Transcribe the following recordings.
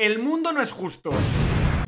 El mundo no es justo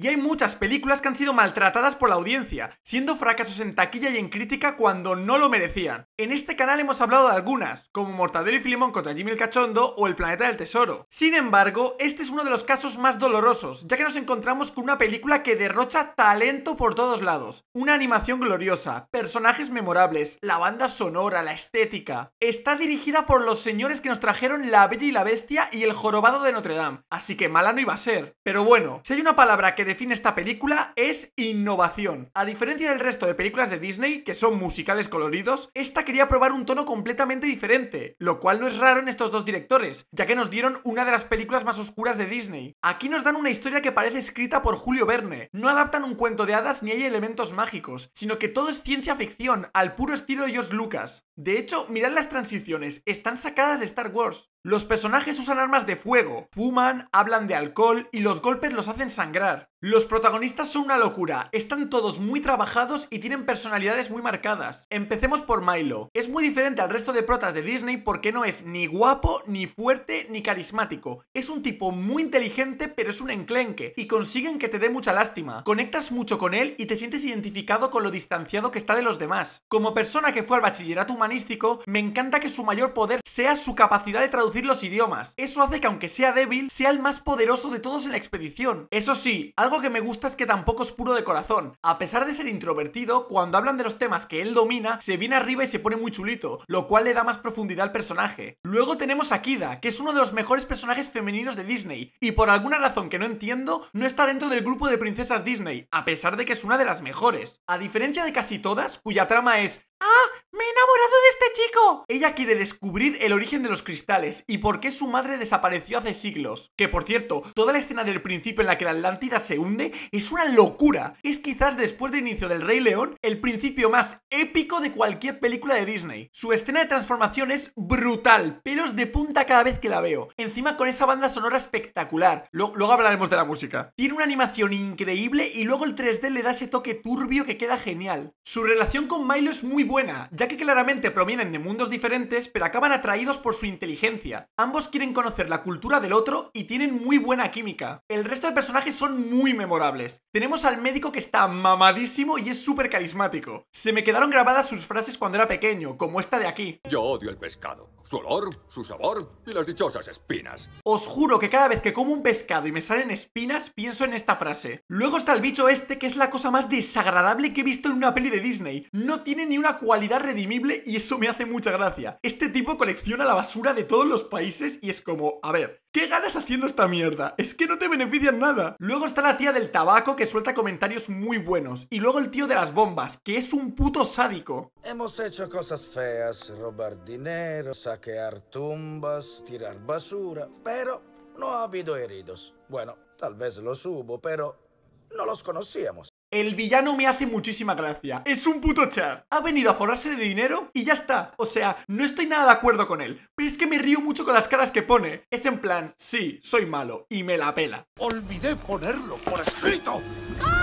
y hay muchas películas que han sido maltratadas por la audiencia, siendo fracasos en taquilla y en crítica cuando no lo merecían. En este canal hemos hablado de algunas, como Mortadelo y Filimón contra Jimmy el Cachondo o El Planeta del Tesoro. Sin embargo, este es uno de los casos más dolorosos, ya que nos encontramos con una película que derrocha talento por todos lados, una animación gloriosa, personajes memorables, la banda sonora, la estética. Está dirigida por los señores que nos trajeron La Bella y la Bestia y El Jorobado de Notre Dame, así que mala no iba a ser. Pero bueno, si hay una palabra que define esta película es innovación. A diferencia del resto de películas de Disney, que son musicales coloridos, esta quería probar un tono completamente diferente, lo cual no es raro en estos dos directores, ya que nos dieron una de las películas más oscuras de Disney. Aquí nos dan una historia que parece escrita por Julio Verne. No adaptan un cuento de hadas ni hay elementos mágicos, sino que todo es ciencia ficción, al puro estilo de George Lucas. De hecho, mirad las transiciones, están sacadas de Star Wars. Los personajes usan armas de fuego, fuman, hablan de alcohol y los golpes los hacen sangrar. Los protagonistas son una locura, están todos muy trabajados y tienen personalidades muy marcadas. Empecemos por Milo. Es muy diferente al resto de protas de Disney porque no es ni guapo, ni fuerte, ni carismático. Es un tipo muy inteligente pero es un enclenque y consiguen que te dé mucha lástima. Conectas mucho con él y te sientes identificado con lo distanciado que está de los demás. Como persona que fue al bachillerato humanístico, me encanta que su mayor poder sea su capacidad de traducir los idiomas. Eso hace que aunque sea débil, sea el más poderoso de todos en la expedición. Eso sí, algo que me gusta es que tampoco es puro de corazón. A pesar de ser introvertido, cuando hablan de los temas que él domina, se viene arriba y se pone muy chulito, lo cual le da más profundidad al personaje. Luego tenemos a Kida, que es uno de los mejores personajes femeninos de Disney, y por alguna razón que no entiendo, no está dentro del grupo de princesas Disney, a pesar de que es una de las mejores. A diferencia de casi todas, cuya trama es ¡Ah! ¡Me he enamorado de este chico! Ella quiere descubrir el origen de los cristales y por qué su madre desapareció hace siglos. Que por cierto, toda la escena del principio en la que la Atlántida se hunde es una locura. Es quizás después del inicio del Rey León el principio más épico de cualquier película de Disney. Su escena de transformación es brutal, pelos de punta cada vez que la veo. Encima con esa banda sonora espectacular. Luego, hablaremos de la música. Tiene una animación increíble y luego el 3D le da ese toque turbio que queda genial. Su relación con Milo es muy buena ya que claramente provienen de mundos diferentes, pero acaban atraídos por su inteligencia. Ambos quieren conocer la cultura del otro y tienen muy buena química. El resto de personajes son muy memorables. Tenemos al médico que está mamadísimo y es súper carismático. Se me quedaron grabadas sus frases cuando era pequeño, como esta de aquí. Yo odio el pescado, su olor, su sabor y las dichosas espinas. Os juro que cada vez que como un pescado y me salen espinas, pienso en esta frase. Luego está el bicho este, que es la cosa más desagradable que he visto en una peli de Disney. No tiene ni una cualidad redimible y eso me hace mucha gracia. Este tipo colecciona la basura de todos los países y es como, a ver, ¿Qué ganas haciendo esta mierda? Es que no te benefician nada. Luego está la tía del tabaco que suelta comentarios muy buenos. Y luego el tío de las bombas, que es un puto sádico. Hemos hecho cosas feas, robar dinero, saquear tumbas, tirar basura, pero no ha habido heridos. Bueno, tal vez los hubo, pero no los conocíamos. El villano me hace muchísima gracia. Es un puto chat. Ha venido a forrarse de dinero y ya está. O sea, no estoy nada de acuerdo con él. Pero es que me río mucho con las caras que pone. Es en plan, sí, soy malo y me la pela. Olvidé ponerlo por escrito. ¡Ah!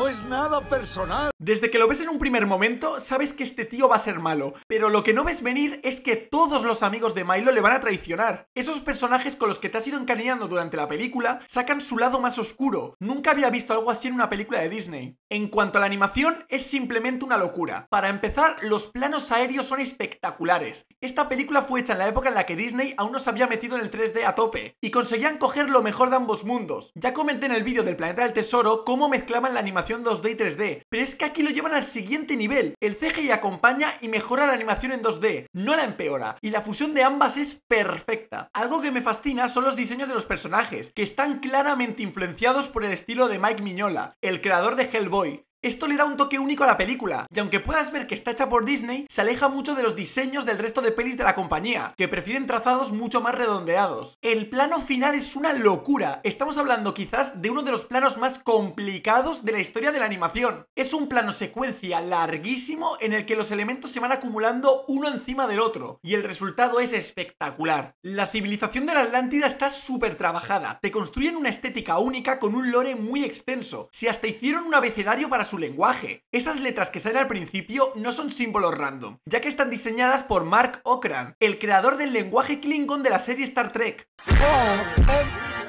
no es nada personal. Desde que lo ves en un primer momento, sabes que este tío va a ser malo, pero lo que no ves venir es que todos los amigos de Milo le van a traicionar. Esos personajes con los que te has ido encariñando durante la película sacan su lado más oscuro. Nunca había visto algo así en una película de Disney. En cuanto a la animación, es simplemente una locura. Para empezar, los planos aéreos son espectaculares. Esta película fue hecha en la época en la que Disney aún no se había metido en el 3D a tope, y conseguían coger lo mejor de ambos mundos. Ya comenté en el vídeo del Planeta del Tesoro cómo mezclaban la animación 2D y 3D, pero es que aquí lo llevan al siguiente nivel. El CGI acompaña y mejora la animación en 2D, no la empeora, y la fusión de ambas es perfecta. Algo que me fascina son los diseños de los personajes, que están claramente influenciados por el estilo de Mike Mignola, el creador de Hellboy, esto le da un toque único a la película, y aunque puedas ver que está hecha por Disney, se aleja mucho de los diseños del resto de pelis de la compañía, que prefieren trazados mucho más redondeados. El plano final es una locura, estamos hablando quizás de uno de los planos más complicados de la historia de la animación. Es un plano secuencia larguísimo en el que los elementos se van acumulando uno encima del otro, y el resultado es espectacular. La civilización de la Atlántida está súper trabajada, te construyen una estética única con un lore muy extenso, si hasta hicieron un abecedario para su lenguaje. Esas letras que salen al principio no son símbolos random, ya que están diseñadas por Mark Okran, el creador del lenguaje Klingon de la serie Star Trek. Oh, oh.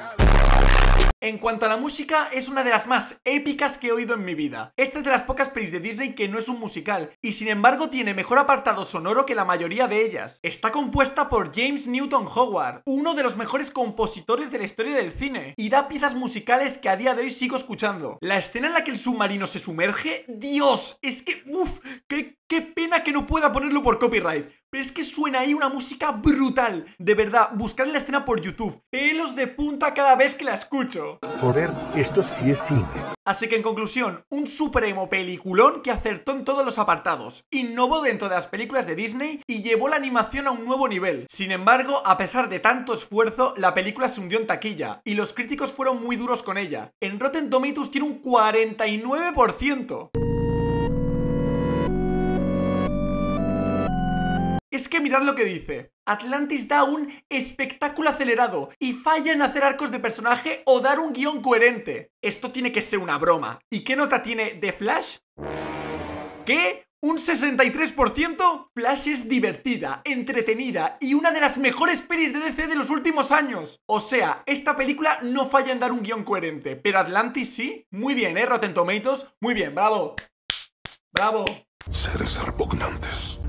En cuanto a la música, es una de las más épicas que he oído en mi vida. Esta es de las pocas pelis de Disney que no es un musical, y sin embargo tiene mejor apartado sonoro que la mayoría de ellas. Está compuesta por James Newton Howard, uno de los mejores compositores de la historia del cine, y da piezas musicales que a día de hoy sigo escuchando. La escena en la que el submarino se sumerge, Dios, es que, uff, qué, qué pena que no pueda ponerlo por copyright, pero es que suena ahí una música brutal. De verdad, buscad la escena por YouTube. Pelos de punta cada vez que la escucho. Joder, esto sí es cine. Así que en conclusión, un supremo peliculón que acertó en todos los apartados, innovó dentro de las películas de Disney y llevó la animación a un nuevo nivel. Sin embargo, a pesar de tanto esfuerzo, la película se hundió en taquilla y los críticos fueron muy duros con ella. En Rotten Tomatoes tiene un 49%. Es que mirad lo que dice. Atlantis da un espectáculo acelerado y falla en hacer arcos de personaje o dar un guión coherente. Esto tiene que ser una broma. ¿Y qué nota tiene de Flash? ¿Qué? Un 63% Flash es divertida, entretenida y una de las mejores pelis de DC de los últimos años. O sea, esta película no falla en dar un guión coherente, pero Atlantis sí. Muy bien, ¿eh? Rotten Tomatoes. Muy bien, bravo. Bravo. Seres repugnantes